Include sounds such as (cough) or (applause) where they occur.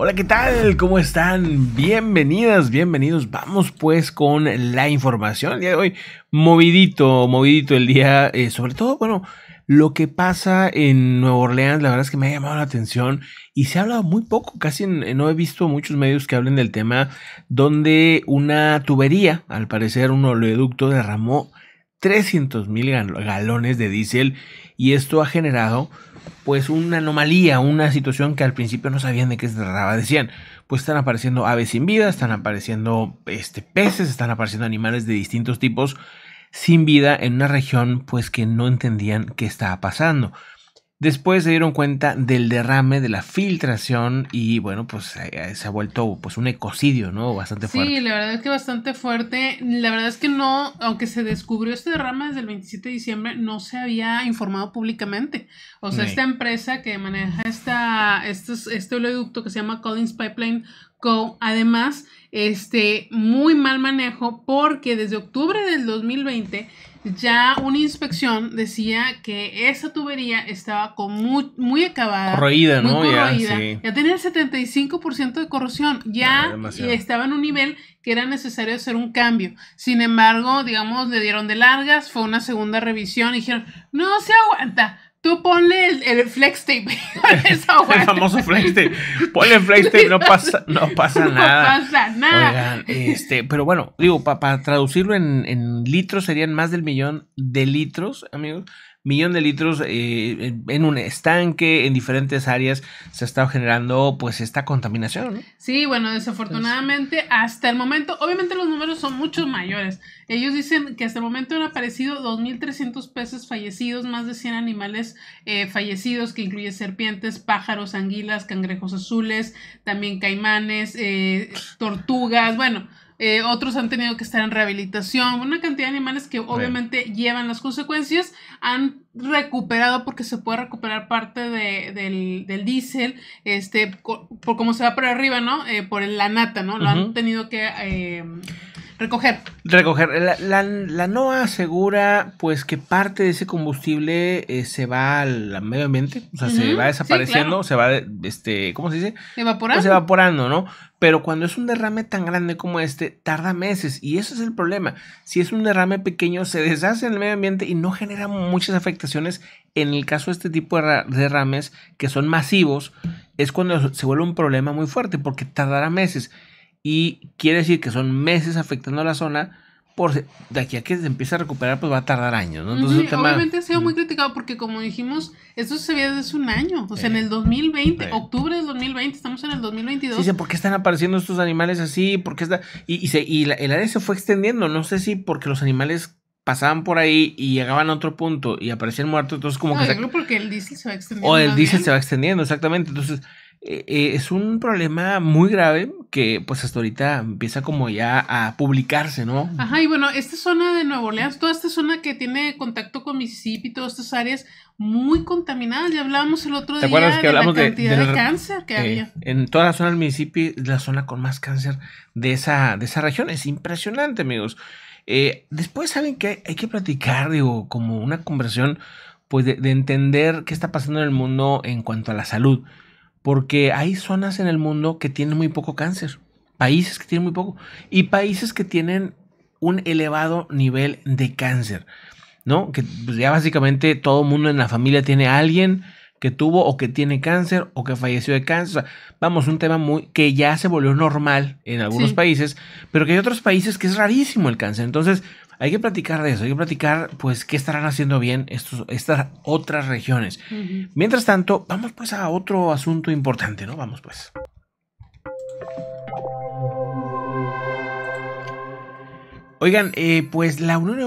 Hola, ¿qué tal? ¿Cómo están? Bienvenidas, bienvenidos. Vamos pues con la información. El día de hoy, movidito, movidito el día. Eh, sobre todo, bueno, lo que pasa en Nueva Orleans, la verdad es que me ha llamado la atención y se ha hablado muy poco, casi eh, no he visto muchos medios que hablen del tema, donde una tubería, al parecer un oleoducto, derramó 300 mil galones de diésel y esto ha generado pues una anomalía, una situación que al principio no sabían de qué se trataba. Decían, pues están apareciendo aves sin vida, están apareciendo este, peces, están apareciendo animales de distintos tipos sin vida en una región pues que no entendían qué estaba pasando. Después se dieron cuenta del derrame, de la filtración y bueno, pues se eh, ha vuelto pues un ecocidio, ¿no? Bastante fuerte. Sí, la verdad es que bastante fuerte. La verdad es que no, aunque se descubrió este derrame desde el 27 de diciembre, no se había informado públicamente. O sea, esta empresa que maneja esta, este oleoducto que se llama Collins Pipeline Co., además, este muy mal manejo porque desde octubre del 2020 ya una inspección decía que esa tubería estaba con muy, acabada. Corroída, ¿no? corroída. Ya, tenía el 75% de corrosión. Ya ah, estaba en un nivel que era necesario hacer un cambio. Sin embargo, digamos, le dieron de largas, fue una segunda revisión y dijeron, no se aguanta, Tú ponle el, flex tape. (laughs) el famoso flex tape. Ponle el flex tape, no pasa, no pasa (laughs) nada. No pasa nada. este, pero bueno, digo, para traducirlo en, en litros serían más del millón de litros, amigos millón de litros eh, en un estanque, en diferentes áreas se ha estado generando pues esta contaminación. Sí, bueno, desafortunadamente hasta el momento, obviamente los números son mucho mayores. Ellos dicen que hasta el momento han aparecido 2.300 peces fallecidos, más de 100 animales eh, fallecidos, que incluye serpientes, pájaros, anguilas, cangrejos azules, también caimanes, eh, tortugas, bueno eh, otros han tenido que estar en rehabilitación, una cantidad de animales que obviamente llevan las consecuencias, han recuperado porque se puede recuperar parte de, del, del diésel, este, por, cómo se va por arriba, ¿no? Eh, por la nata, ¿no? Lo han tenido que... Eh, Recoger. Recoger. La, la, NOAA asegura pues que parte de ese combustible eh, se va al medio ambiente, o sea, se va desapareciendo, se va, este, ¿cómo se dice? Evaporando. Pues evaporando, ¿no? Pero cuando es un derrame tan grande como este, tarda meses y eso es el problema. Si es un derrame pequeño, se deshace en el medio ambiente y no genera muchas afectaciones. En el caso de este tipo de derrames que son masivos, es cuando se vuelve un problema muy fuerte porque tardará meses y quiere decir que son meses afectando a la zona. Por, de aquí a que se empiece a recuperar, pues va a tardar años, ¿no? Entonces, ha sido muy mm. criticado porque, como dijimos, esto se ve desde un año. O sea, en el 2020, octubre del 2020, estamos en el 2022. Dicen, sí, ¿por qué están apareciendo estos animales así? ¿Por qué está...? Y, se, y el área se fue extendiendo. No sé si porque los animales pasaban por ahí y llegaban a otro punto y aparecían muertos. Entonces, como que... porque el diésel se va extendiendo. O el diésel se va extendiendo, exactamente. Entonces eh, eh, es un problema muy grave que pues hasta ahorita empieza como ya a publicarse, ¿no? Ajá, y bueno, esta zona de Nuevo Orleans, toda esta zona que tiene contacto con Mississippi, todas estas áreas muy contaminadas, ya hablábamos el otro día de la cantidad de, cáncer que eh, había. En toda la zona del Mississippi, la zona con más cáncer de esa, de esa región, es impresionante, amigos. después saben que hay, que platicar, digo, como una conversación, pues de, de entender qué está pasando en el mundo en cuanto a la salud. Porque hay zonas en el mundo que tienen muy poco cáncer, países que tienen muy poco, y países que tienen un elevado nivel de cáncer, ¿no? Que pues, ya básicamente todo mundo en la familia tiene a alguien que tuvo o que tiene cáncer o que falleció de cáncer. vamos, un tema muy que ya se volvió normal en algunos países, pero que hay otros países que es rarísimo el cáncer. Entonces, hay que platicar de eso, hay que platicar, pues, qué estarán haciendo bien estas otras regiones. Mientras tanto, vamos pues a otro asunto importante, ¿no? Vamos pues. Oigan, eh, pues la Unión Europea...